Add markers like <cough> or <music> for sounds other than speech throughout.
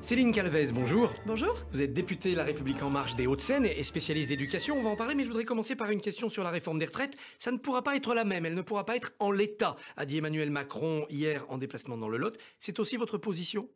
Céline Calvez, bonjour. Bonjour. Vous êtes députée La République En Marche des Hauts-de-Seine et spécialiste d'éducation. On va en parler, mais je voudrais commencer par une question sur la réforme des retraites. Ça ne pourra pas être la même, elle ne pourra pas être en l'état, a dit Emmanuel Macron hier en déplacement dans le Lot. C'est aussi votre position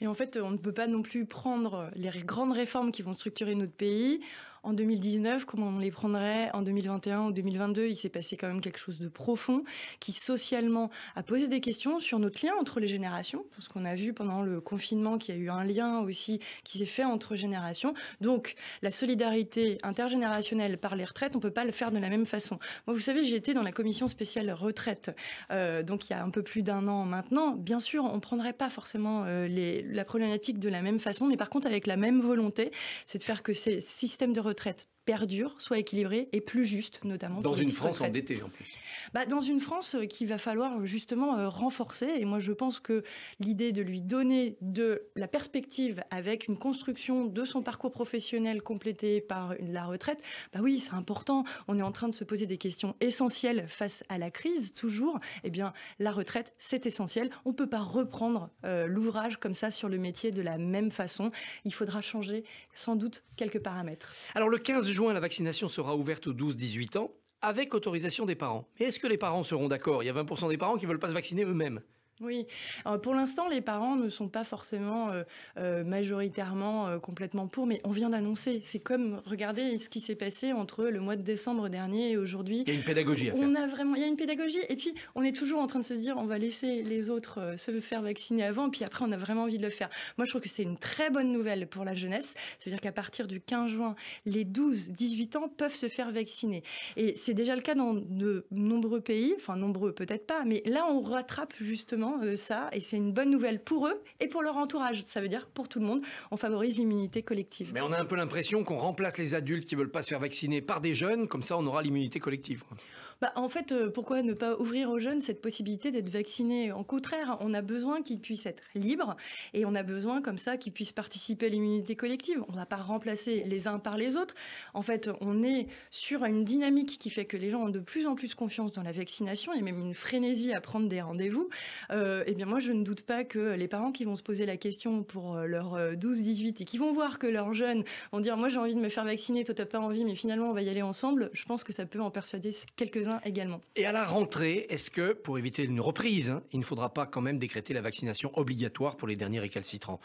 Mais en fait, on ne peut pas non plus prendre les grandes réformes qui vont structurer notre pays en 2019, comment on les prendrait en 2021 ou 2022. Il s'est passé quand même quelque chose de profond qui socialement a posé des questions sur notre lien entre les générations, parce qu'on a vu pendant le confinement qu'il y a eu un lien aussi qui s'est fait entre générations. Donc la solidarité intergénérationnelle par les retraites, on peut pas le faire de la même façon. Moi, vous savez, j'ai été dans la commission spéciale retraite, euh, donc il y a un peu plus d'un an maintenant. Bien sûr, on prendrait pas forcément euh, les, la problématique de la même façon, mais par contre avec la même volonté, c'est de faire que ces systèmes de retraite retraite perdure, soit équilibrée et plus juste, notamment. Dans une France endettée en plus. Bah, dans une France euh, qui va falloir euh, justement euh, renforcer. Et moi je pense que l'idée de lui donner de la perspective avec une construction de son parcours professionnel complété par la retraite, bah oui c'est important. On est en train de se poser des questions essentielles face à la crise toujours. Eh bien la retraite c'est essentiel. On ne peut pas reprendre l'ouvrage comme ça sur le métier de la même façon. Il faudra changer sans doute quelques paramètres. Alors le 15 juin, la vaccination sera ouverte aux 12-18 ans, avec autorisation des parents. Mais est-ce que les parents seront d'accord Il y a 20% des parents qui ne veulent pas se vacciner eux-mêmes. Oui, euh, pour l'instant, les parents ne sont pas forcément euh, euh, majoritairement complètement pour, mais on vient d'annoncer. C'est comme, regarder ce qui s'est passé entre le mois de décembre dernier et aujourd'hui. Il y a une pédagogie à On a vraiment, il y a une pédagogie, et puis on est toujours en train de se dire, on va laisser les autres se faire vacciner avant, puis après, on a vraiment envie de le faire. Moi, je trouve que c'est une très bonne nouvelle pour la jeunesse. C'est-à-dire qu'à partir du 15 juin, les 12-18 ans peuvent se faire vacciner. Et c'est déjà le cas dans de nombreux pays, enfin nombreux peut-être pas, mais là, on rattrape justement euh, ça, et c'est une bonne nouvelle pour eux et pour leur entourage. Ça veut dire pour tout le monde, on favorise l'immunité collective. Mais on a un peu l'impression qu'on remplace les adultes qui veulent pas se faire vacciner par des jeunes, comme ça on aura l'immunité collective. Bah, en fait, euh, pourquoi ne pas ouvrir aux jeunes cette possibilité d'être vaccinés En contraire, on a besoin qu'ils puissent être libres et on a besoin comme ça qu'ils puissent participer à l'immunité collective. On ne va pas remplacer les uns par les autres. En fait, on est sur une dynamique qui fait que les gens ont de plus en plus confiance dans la vaccination. Il y a même une frénésie à prendre des rendez-vous. Euh, eh bien moi je ne doute pas que les parents qui vont se poser la question pour euh, leurs 12-18 euh, et qui vont voir que leurs jeunes vont dire moi j'ai envie de me faire vacciner, toi t'as pas envie, mais finalement on va y aller ensemble, je pense que ça peut en persuader quelques-uns également. Et à la rentrée, est-ce que pour éviter une reprise, hein, il ne faudra pas quand même décréter la vaccination obligatoire pour les derniers récalcitrants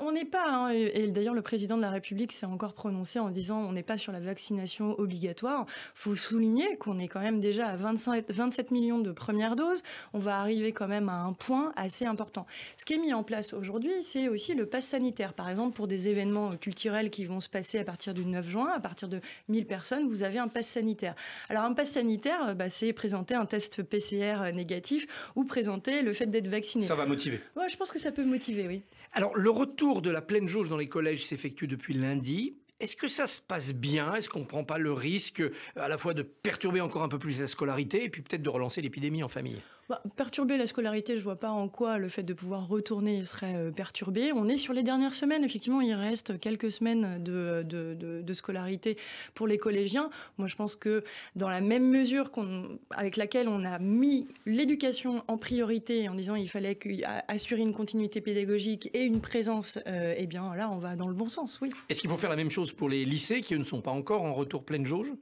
On n'est pas, hein, et d'ailleurs le président de la République s'est encore prononcé en disant on n'est pas sur la vaccination obligatoire. faut souligner qu'on est quand même déjà à 27 millions de premières doses, on va arriver quand même à un point assez important. Ce qui est mis en place aujourd'hui, c'est aussi le pass sanitaire. Par exemple, pour des événements culturels qui vont se passer à partir du 9 juin, à partir de 1000 personnes, vous avez un pass sanitaire. Alors un pass sanitaire, euh, bah, c'est présenter un test PCR négatif ou présenter le fait d'être vacciné. Ça va motiver. Ouais, je pense que ça peut motiver, oui. Alors le retour de la pleine jauge dans les collèges s'effectue depuis lundi. Est-ce que ça se passe bien Est-ce qu'on ne prend pas le risque euh, à la fois de perturber encore un peu plus la scolarité et puis peut-être de relancer l'épidémie en famille bah, perturber la scolarité, je ne vois pas en quoi le fait de pouvoir retourner serait euh, perturbé. On est sur les dernières semaines. Effectivement, il reste quelques semaines de, scolarité pour les collégiens. Moi, je pense que dans la même mesure qu'on, avec laquelle on a mis l'éducation en priorité en disant qu'il fallait assurer une continuité pédagogique et une présence, euh, eh bien là, on va dans le bon sens, oui. Est-ce qu'il faut faire la même chose pour les lycées qui ne sont pas encore en retour pleine jauge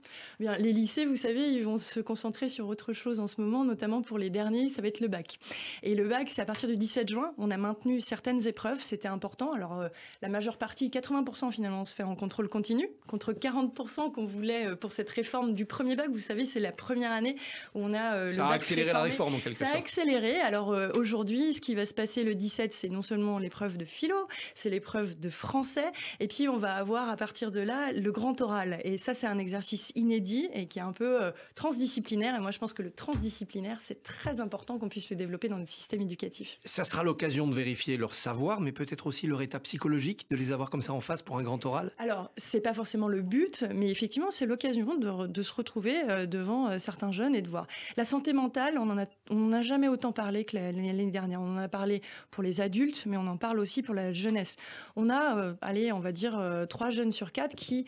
eh bien, Les lycées, vous savez, ils vont se concentrer sur autre chose en ce moment, notamment pour les derniers ça va être le bac. Et le bac, c'est à partir du 17 juin, on a maintenu certaines épreuves, c'était important. Alors euh, la majeure partie, 80% finalement, se fait en contrôle continu, contre 40% qu'on voulait euh, pour cette réforme du premier bac. Vous savez, c'est la première année où on a euh, le bac accéléré la réforme en quelque sorte. Ça a accéléré. Alors aujourd'hui, ce qui va se passer le 17, c'est non seulement l'épreuve de philo, c'est l'épreuve de français, et puis on va avoir à partir de là le grand oral. Et ça, c'est un exercice inédit et qui est un peu transdisciplinaire. Et moi, je pense que le transdisciplinaire, c'est très important important qu'on puisse le développer dans le système éducatif. Ça sera l'occasion de vérifier leur savoir, mais peut-être aussi leur état psychologique, de les avoir comme ça en face pour un grand oral Alors, c'est pas forcément le but, mais effectivement, c'est l'occasion de, se retrouver euh, devant euh, certains jeunes et de voir. La santé mentale, on n'en a, jamais autant parlé que l'année dernière. On en a parlé pour les adultes, mais on en parle aussi pour la jeunesse. On a, allé euh, allez, on va dire, trois jeunes sur quatre qui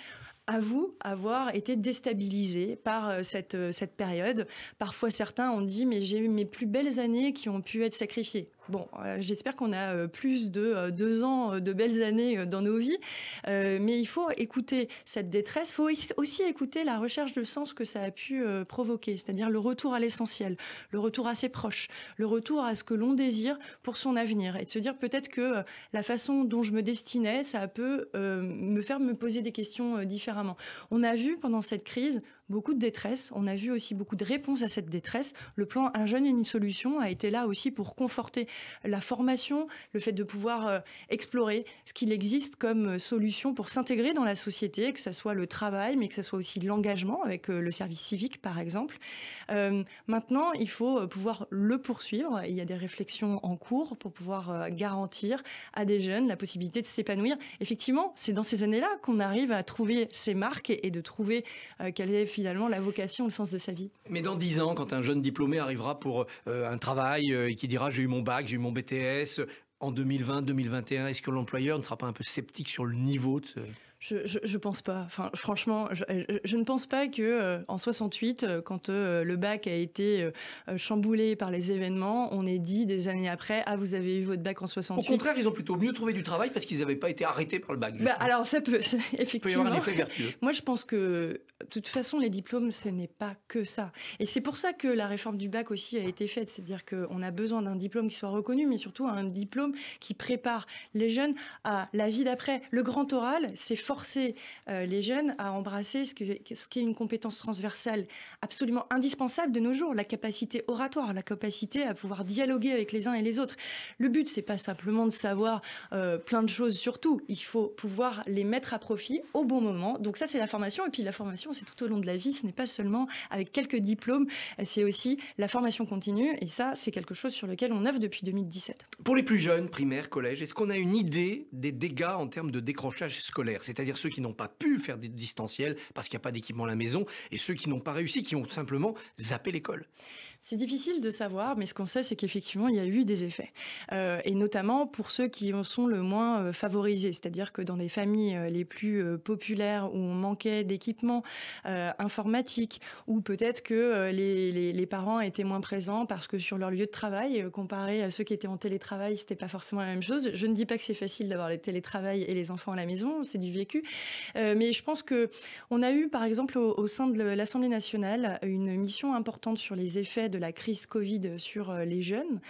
vous avoir été déstabilisé par euh, euh, cette période. Parfois, certains ont dit, mais j'ai eu mes plus belles années qui ont pu être sacrifiées. Bon, euh, j'espère qu'on a euh, plus de euh, deux ans de belles années dans nos vies, mais il faut écouter cette détresse, il faut aussi écouter la recherche de sens que ça a pu provoquer, c'est-à-dire le retour à l'essentiel, le retour à ses proches, le retour à ce que l'on désire pour son avenir, et de se dire peut-être que la façon dont je me destinais, ça peut me faire me poser des questions différemment. On a vu pendant cette crise beaucoup de détresse, on a vu aussi beaucoup de réponses à cette détresse. Le plan Un jeune et une solution a été là aussi pour conforter la formation, le fait de pouvoir euh, explorer ce qu'il existe comme euh, solution pour s'intégrer dans la société, que ce soit le travail, mais que ce soit aussi l'engagement avec euh, le service civique, par exemple. maintenant, il faut pouvoir le poursuivre. Il y a des réflexions en cours pour pouvoir garantir à des jeunes la possibilité de s'épanouir. Effectivement, c'est dans ces années-là qu'on arrive à trouver ses marques et, de trouver quelle est finalement la vocation, le sens de sa vie. Mais dans dix ans, quand un jeune diplômé arrivera pour un travail et qui dira j'ai eu mon bac, j'ai mon BTS. En 2020, 2021, est-ce que l'employeur ne sera pas un peu sceptique sur le niveau de je, ne pense pas. Enfin, franchement, je, ne pense pas que euh, en 68, euh, quand euh, le bac a été chamboulé par les événements, on ait dit des années après ah vous avez eu votre bac en 68. Au contraire, ils ont plutôt mieux trouvé du travail parce qu'ils n'avaient pas été arrêtés par le bac. Bah, alors ça peut effectivement. <laughs> peut y avoir un effet vertueux. Moi, je pense que de toute façon, les diplômes, ce n'est pas que ça. Et c'est pour ça que la réforme du bac aussi a été faite, c'est-à-dire qu'on a besoin d'un diplôme qui soit reconnu, mais surtout un diplôme qui prépare les jeunes à la vie d'après. Le grand oral, c'est forcer euh, les jeunes à embrasser ce qui ce est une compétence transversale absolument indispensable de nos jours, la capacité oratoire, la capacité à pouvoir dialoguer avec les uns et les autres. Le but, c'est pas simplement de savoir euh, plein de choses sur tout. Il faut pouvoir les mettre à profit au bon moment. Donc ça, c'est la formation. Et puis la formation, c'est tout au long de la vie. Ce n'est pas seulement avec quelques diplômes. C'est aussi la formation continue. Et ça, c'est quelque chose sur lequel on œuvre depuis 2017. Pour les plus jeunes, primaire, collège, est-ce qu'on a une idée des dégâts en termes de décrochage scolaire c'est-à-dire ceux qui n'ont pas pu faire des distanciels parce qu'il n'y a pas d'équipement à la maison, et ceux qui n'ont pas réussi, qui ont simplement zappé l'école. C'est difficile de savoir, mais ce qu'on sait, c'est qu'effectivement, il y a eu des effets. Euh, et notamment pour ceux qui en sont le moins euh, favorisés, c'est-à-dire que dans les familles euh, les plus populaires où on manquait d'équipements euh, informatiques, ou peut-être que les, parents étaient moins présents parce que sur leur lieu de travail, comparé à ceux qui étaient en télétravail, c'était pas forcément la même chose. Je ne dis pas que c'est facile d'avoir le télétravail et les enfants à la maison, c'est du vécu. mais je pense que on a eu, par exemple, au, sein de l'Assemblée nationale, une mission importante sur les effets de la crise Covid sur euh, les jeunes.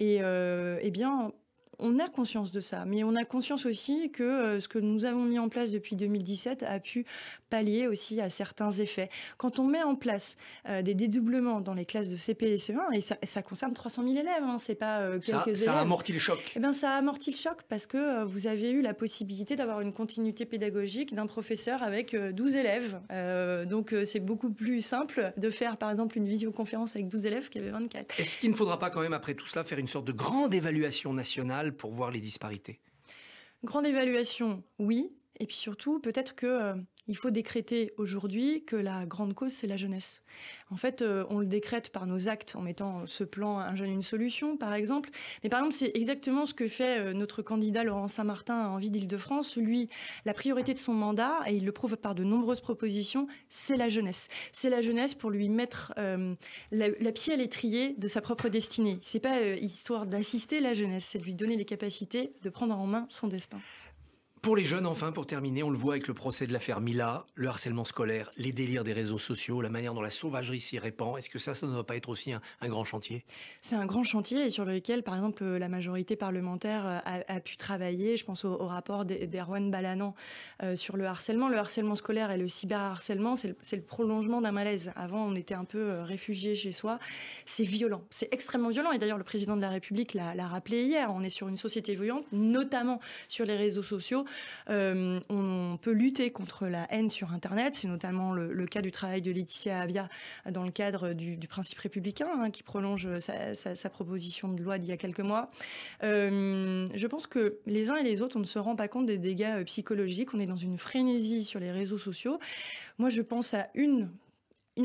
Et euh, eh bien, on a conscience de ça, mais on a conscience aussi que euh, ce que nous avons mis en place depuis 2017 a pu pallier aussi à certains effets. Quand on met en place euh, des dédoublements dans les classes de CP et CE1, et ça, concerne 300 000 élèves, hein, c'est pas euh, quelques élèves. Ça amortit le choc. Eh bien, ça amortit amorti le choc parce que vous avez eu la possibilité d'avoir une continuité pédagogique d'un professeur avec 12 élèves. donc c'est beaucoup plus simple de faire par exemple une visioconférence avec 12 élèves qu'avec 24. Est-ce qu'il ne faudra pas quand même après tout cela faire une sorte de grande évaluation nationale pour voir les disparités Grande évaluation, oui. Et puis surtout, peut-être que euh, il faut décréter aujourd'hui que la grande cause c'est la jeunesse. En fait, euh, on le décrète par nos actes en mettant euh, ce plan un jeune une solution, par exemple. Mais par exemple, c'est exactement ce que fait notre candidat Laurent Saint-Martin en ville d'Île-de-France. Lui, la priorité de son mandat, et il le prouve par de nombreuses propositions, c'est la jeunesse. C'est la jeunesse pour lui mettre la, pied à l'étrier de sa propre destinée. C'est pas histoire d'assister la jeunesse, c'est de lui donner les capacités de prendre en main son destin. Pour les jeunes, enfin, pour terminer, on le voit avec le procès de l'affaire Mila, le harcèlement scolaire, les délires des réseaux sociaux, la manière dont la sauvagerie s'y répand. Est-ce que ça, ça ne doit pas être aussi un, grand chantier C'est un grand chantier et sur lequel, par exemple, euh, la majorité parlementaire euh, a, pu travailler. Je pense au, rapport d'Erwan Balanan euh, sur le harcèlement. Le harcèlement scolaire et le cyberharcèlement, c'est le, prolongement d'un malaise. Avant, on était un peu réfugié chez soi. C'est violent, c'est extrêmement violent. Et d'ailleurs, le président de la République l'a rappelé hier. On est sur une société violente, notamment sur les réseaux sociaux euh, on peut lutter contre la haine sur Internet. C'est notamment le, cas du travail de Laetitia Avia dans le cadre du, principe républicain, hein, qui prolonge sa, proposition de loi d'il y a quelques mois. Euh, je pense que les uns et les autres, on ne se rend pas compte des dégâts euh, psychologiques. On est dans une frénésie sur les réseaux sociaux. Moi, je pense à une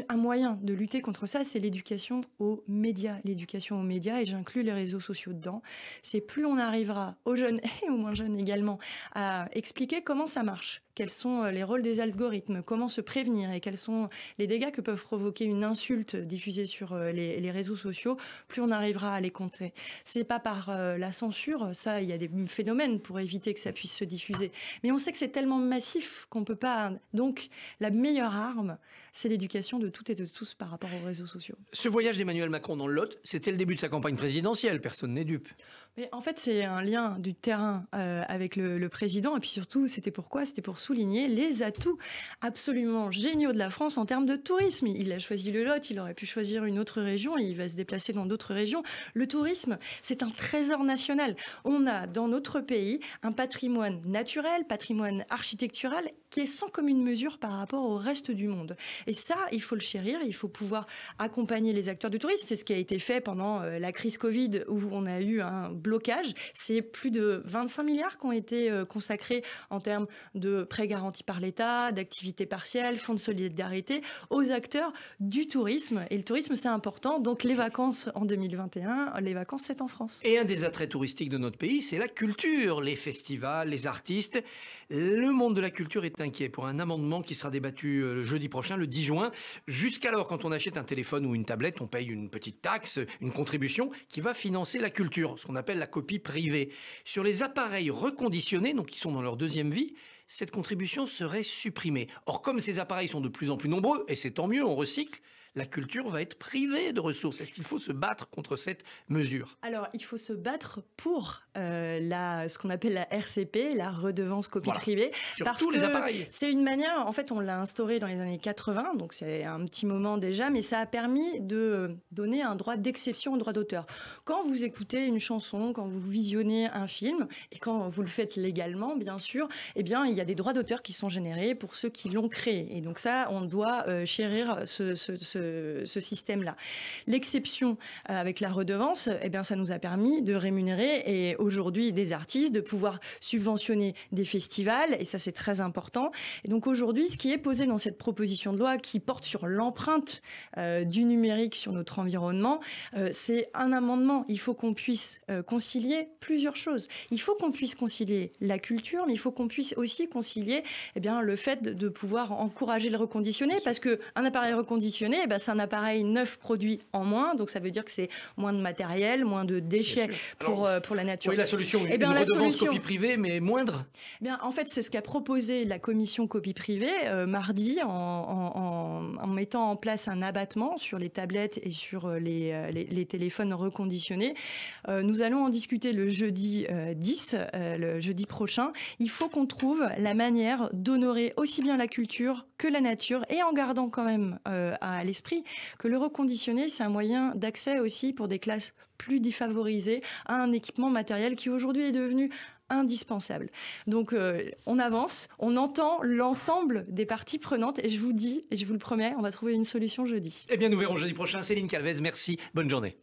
un moyen de lutter contre ça, c'est l'éducation aux médias. L'éducation aux médias, et j'inclus les réseaux sociaux dedans, c'est plus on arrivera aux jeunes <laughs> et aux moins jeunes également à expliquer comment ça marche, quels sont euh, les rôles des algorithmes, comment se prévenir et quels sont les dégâts que peuvent provoquer une insulte diffusée sur euh, les, réseaux sociaux, plus on arrivera à les compter. C'est pas par euh, la censure, ça, il y a des phénomènes pour éviter que ça puisse se diffuser. Mais on sait que c'est tellement massif qu'on peut pas. Donc, la meilleure arme, c'est l'éducation de toutes et de tous par rapport aux réseaux sociaux. Ce voyage d'Emmanuel Macron dans le Lot, c'était le début de sa campagne présidentielle. Personne n'est dupe. Mais en fait, c'est un lien du terrain euh, avec le, le, président. Et puis surtout, c'était pourquoi C'était pour souligner les atouts absolument géniaux de la France en termes de tourisme. Il a choisi le Lot, il aurait pu choisir une autre région, il va se déplacer dans d'autres régions. Le tourisme, c'est un trésor national. On a dans notre pays un patrimoine naturel, patrimoine architectural qui est sans commune mesure par rapport au reste du monde. Et ça, il faut le chérir, il faut pouvoir accompagner les acteurs du tourisme. C'est ce qui a été fait pendant euh, la crise Covid où on a eu un blocage. C'est plus de 25 milliards qui ont été euh, consacrés en termes de prêts garantis par l'État, d'activités partielles, fonds de solidarité aux acteurs du tourisme. Et le tourisme, c'est important. Donc les vacances en 2021, les vacances, c'est en France. Et un des attraits touristiques de notre pays, c'est la culture, les festivals, les artistes. Le monde de la culture est inquiet pour un amendement qui sera débattu euh, le jeudi prochain, le 10 juin. Jusqu'alors, quand on achète un téléphone ou une tablette, on paye une petite taxe, une contribution qui va financer la culture, ce qu'on appelle la copie privée. Sur les appareils reconditionnés, donc qui sont dans leur deuxième vie, cette contribution serait supprimée. Or, comme ces appareils sont de plus en plus nombreux, et c'est tant mieux, on recycle, la culture va être privée de ressources. Est-ce qu'il faut se battre contre cette mesure Alors, il faut se battre pour euh, la, ce qu'on appelle la RCP, la redevance copie privée. Sur tous les appareils. C'est une manière, en fait, on l'a instauré dans les années 80, donc c'est un petit moment déjà, mais ça a permis de donner un droit d'exception au droit d'auteur. Quand vous écoutez une chanson, quand vous visionnez un film, et quand vous le faites légalement, bien sûr, eh bien, il y a des droits d'auteur qui sont générés pour ceux qui l'ont créé. Et donc ça, on doit euh, chérir ce ce, système-là. L'exception euh, avec la redevance, eh bien, ça nous a permis de rémunérer et aujourd'hui des artistes, de pouvoir subventionner des festivals, et ça c'est très important. donc aujourd'hui, ce qui est posé dans cette proposition de loi qui porte sur l'empreinte euh, du numérique sur notre environnement, euh, c'est un amendement. Il faut qu'on puisse concilier plusieurs choses. Il faut qu'on puisse concilier la culture, mais il faut qu'on puisse aussi concilier eh bien, le fait de pouvoir encourager le reconditionné, parce qu'un appareil reconditionné, eh bah, c'est un appareil neuf produits en moins. Donc ça veut dire que c'est moins de matériel, moins de déchets pour, euh, pour la nature. Oui, la solution, eh une, bien, la solution, copie privée, mais moindre eh bien, En fait, c'est ce qu'a proposé la commission copie privée euh, mardi en, mettant en place un abattement sur les tablettes et sur euh, les, les, téléphones reconditionnés. nous allons en discuter le jeudi 10, le jeudi prochain. Il faut qu'on trouve la manière d'honorer aussi bien la culture que la nature et en gardant quand même à l'esprit que le reconditionner, c'est un moyen d'accès aussi pour des classes plus défavorisées à un équipement matériel qui aujourd'hui est devenu indispensable. Donc euh, on avance, on entend l'ensemble des parties prenantes et je vous dis, et je vous le promets, on va trouver une solution jeudi. Eh bien nous verrons jeudi prochain. Céline Calvez, merci, bonne journée.